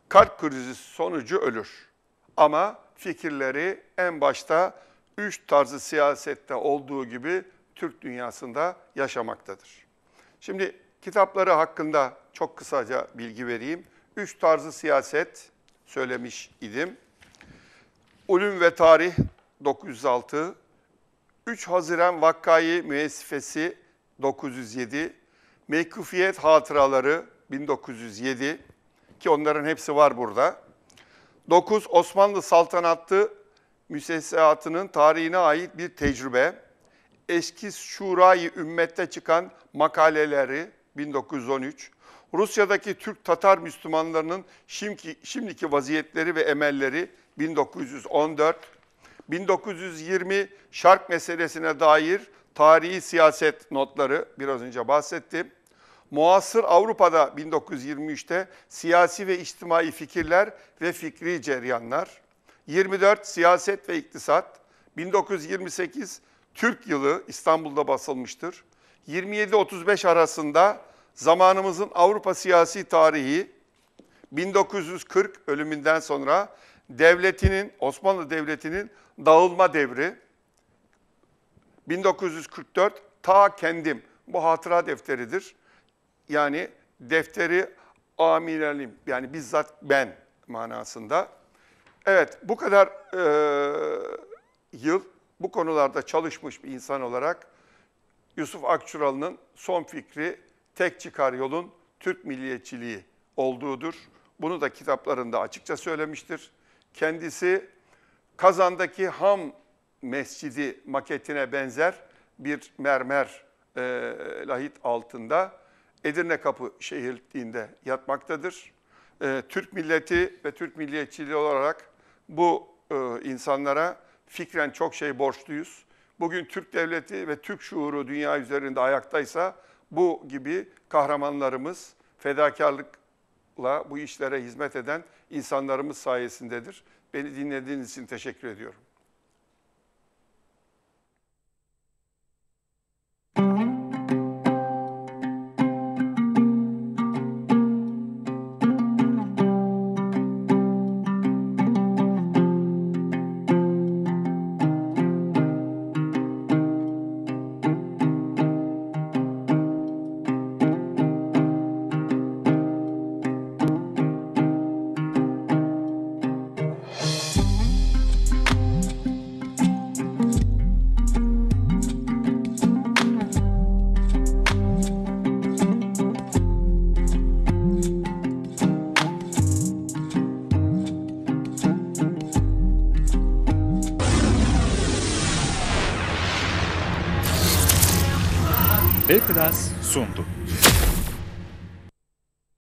Kalp krizi sonucu ölür. Ama fikirleri en başta üç tarzı siyasette olduğu gibi Türk dünyasında yaşamaktadır. Şimdi kitapları hakkında çok kısaca bilgi vereyim. Üç tarzı siyaset söylemiş idim. Ulum ve Tarih 906, 3 Haziran Vakkayı Müessifesi 907, Mevkufiyet Hatıraları 1907 ki onların hepsi var burada. 9 Osmanlı Saltanatı müsesseatının tarihine ait bir tecrübe. Eski Şurayı Ümmet'te çıkan makaleleri 1913. Rusya'daki Türk-Tatar Müslümanlarının şimdiki, şimdiki vaziyetleri ve emelleri 1914. 1920 şark meselesine dair tarihi siyaset notları biraz önce bahsettim. Muasır Avrupa'da 1923'te siyasi ve içtimai fikirler ve fikri cereyanlar. 24 siyaset ve iktisat. 1928 Türk yılı İstanbul'da basılmıştır. 27-35 arasında zamanımızın Avrupa siyasi tarihi 1940 ölümünden sonra devletinin Osmanlı Devleti'nin dağılma devri, 1944 ta kendim. Bu hatıra defteridir. Yani defteri amirelim yani bizzat ben manasında. Evet bu kadar e, yıl bu konularda çalışmış bir insan olarak Yusuf Akçuralı'nın son fikri tek çıkar yolun Türk milliyetçiliği olduğudur. Bunu da kitaplarında açıkça söylemiştir. Kendisi Kazandaki ham mescidi maketine benzer bir mermer e, lahit altında Edirne Kapı şehirliğinde yatmaktadır. E, Türk milleti ve Türk milliyetçiliği olarak bu e, insanlara fikren çok şey borçluyuz. Bugün Türk devleti ve Türk şuuru dünya üzerinde ayaktaysa bu gibi kahramanlarımız fedakarlıkla bu işlere hizmet eden insanlarımız sayesindedir. Beni dinlediğiniz için teşekkür ediyorum. asunto.